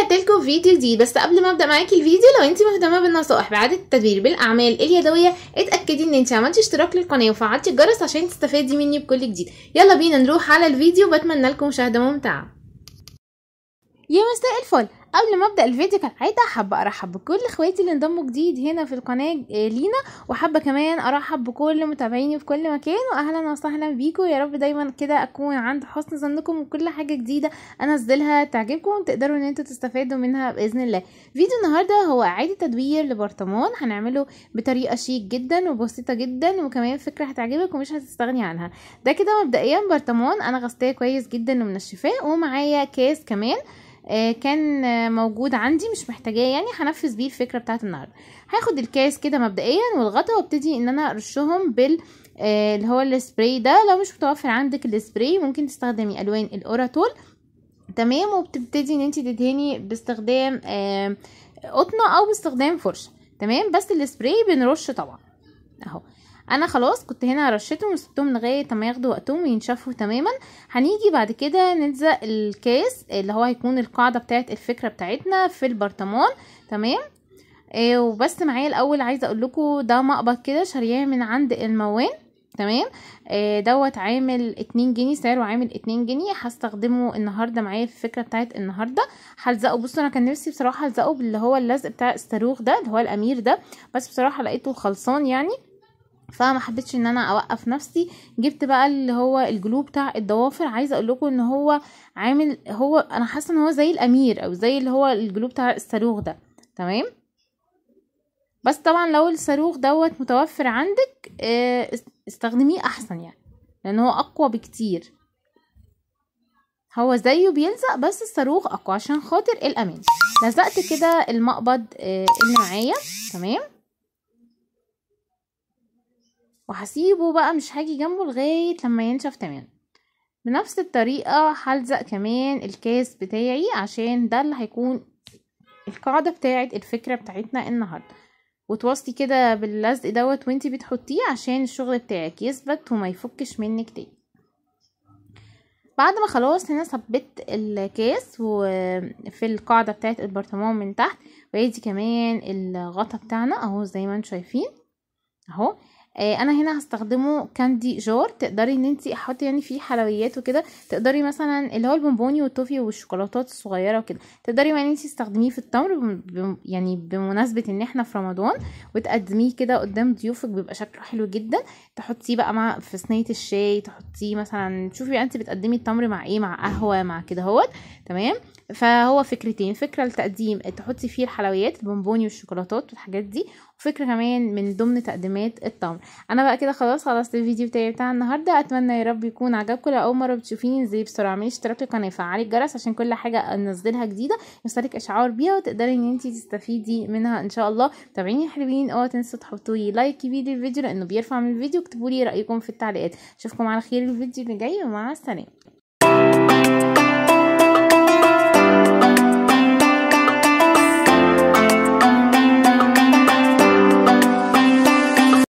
رجعت لكم فيديو جديد بس قبل ما ابدا معاكي الفيديو لو انت مهتمه بالنصائح بعد التدبير بالاعمال اليدويه اتاكدي ان انت عملتي اشتراك للقناه وفعلتي الجرس عشان تستفادي مني بكل جديد يلا بينا نروح على الفيديو بتمنى لكم مشاهده ممتعه يا مساء الفل قبل ما ابدا الفيديو كالعاده حابه ارحب بكل اخواتي اللي انضموا جديد هنا في القناه آه، لينا وحابه كمان ارحب بكل متابعيني في كل مكان واهلا وسهلا بيكم يا رب دايما كده اكون عند حسن ظنكم وكل حاجه جديده انزلها تعجبكم تقدروا ان انتوا تستفادوا منها باذن الله فيديو النهارده هو اعاده تدوير لبرطمان هنعمله بطريقه شيك جدا وبسيطه جدا وكمان فكره هتعجبك ومش هتستغني عنها ده كده مبدئيا برطمان انا غسلاه كويس جدا ومنشفاه ومعايا كاس كمان آه، كان موجود عندي مش محتاجاه يعني هنفذ بيه الفكره بتاعت النهارده هاخد الكاس كده مبدئيا والغطا وابتدي ان انا ارشهم بال آه، اللي هو السبراي ده لو مش متوفر عندك السبراي ممكن تستخدمي الوان الاوراتول تمام وبتبتدي ان انت تدهني باستخدام قطنه او باستخدام فرشه تمام بس السبراي بنرش طبعا اهو انا خلاص كنت هنا رشيتهم وسبتهم لغايه ما ياخدوا وقتهم وينشفوا تماما هنيجي بعد كده نلزق الكاس اللي هو هيكون القاعده بتاعه الفكره بتاعتنا في البرطمان تمام إيه وبس معايا الاول عايزه اقول لكم ده مقبض كده شارياه من عند الموان تمام إيه دوت عامل 2 جنيه سعره عامل 2 جنيه هستخدمه النهارده معايا في الفكره بتاعت النهارده هلزقه بصوا انا كان نفسي بصراحه الزقه باللي هو اللزق بتاع الصاروخ ده اللي هو الامير ده بس بصراحه لقيته خلصان يعني فما حبيتش ان انا اوقف نفسي جبت بقى اللي هو الجلو بتاع الضوافر عايزه اقول لكم ان هو عامل هو انا حاسه ان هو زي الامير او زي اللي هو الجلو بتاع الصاروخ ده تمام بس طبعا لو الصاروخ دوت متوفر عندك آه، استخدميه احسن يعني لان هو اقوى بكتير هو زيه بيلزق بس الصاروخ اقوى عشان خاطر الامان لزقت كده المقبض آه، اللي معايا تمام وهسيبه بقى مش هاجي جنبه لغاية لما ينشف تمام بنفس الطريقة هلزق كمان الكاس بتاعي عشان ده اللي هيكون القاعدة بتاعت الفكرة بتاعتنا النهاردة وتوصي كده باللزق دوت وانتي بتحطيه عشان الشغل بتاعك يثبت وما يفكش منك تاني بعد ما خلاص هنا ثبت الكاس وفي القاعدة بتاعت البرطمان من تحت وادي كمان الغطا بتاعنا اهو زي ما انتم شايفين اهو آه، انا هنا هستخدمه كاندي جار تقدري ان انت احطي يعني فيه حلويات وكده تقدري مثلا اللي هو البونبوني والتوفي والشوكولاتات الصغيره وكده تقدري يعني انت تستخدميه في التمر يعني بمناسبه ان احنا في رمضان وتقدميه كده قدام ضيوفك بيبقى شكله حلو جدا تحطيه بقى مع في صينيه الشاي تحطيه مثلا شوفي بقى انت بتقدمي التمر مع ايه مع قهوه مع كده اهوت تمام فهو فكرتين فكره التقديم تحطي فيه الحلويات البونبوني والشوكولاتات والحاجات دي وفكرة كمان من ضمن تقديمات التمر انا بقى كده خلاص خلصت الفيديو بتاعي بتاع النهاردة اتمنى يا رب يكون عجبكم لو اول مرة بتشوفيني انزلي بسرعة اعملي اشتراك القناه فعلي الجرس عشان كل حاجة انزلها جديدة يوصلك اشعار بيها وتقدري ان انتي تستفيدي منها ان شاء الله تابعيني يا حلوين اوعوا تنسوا تحطوا لي لايك كبير للفيديو لانه بيرفع من الفيديو اكتبوا لي رايكم في التعليقات اشوفكم على خير الفيديو اللي جاي ومع السلامة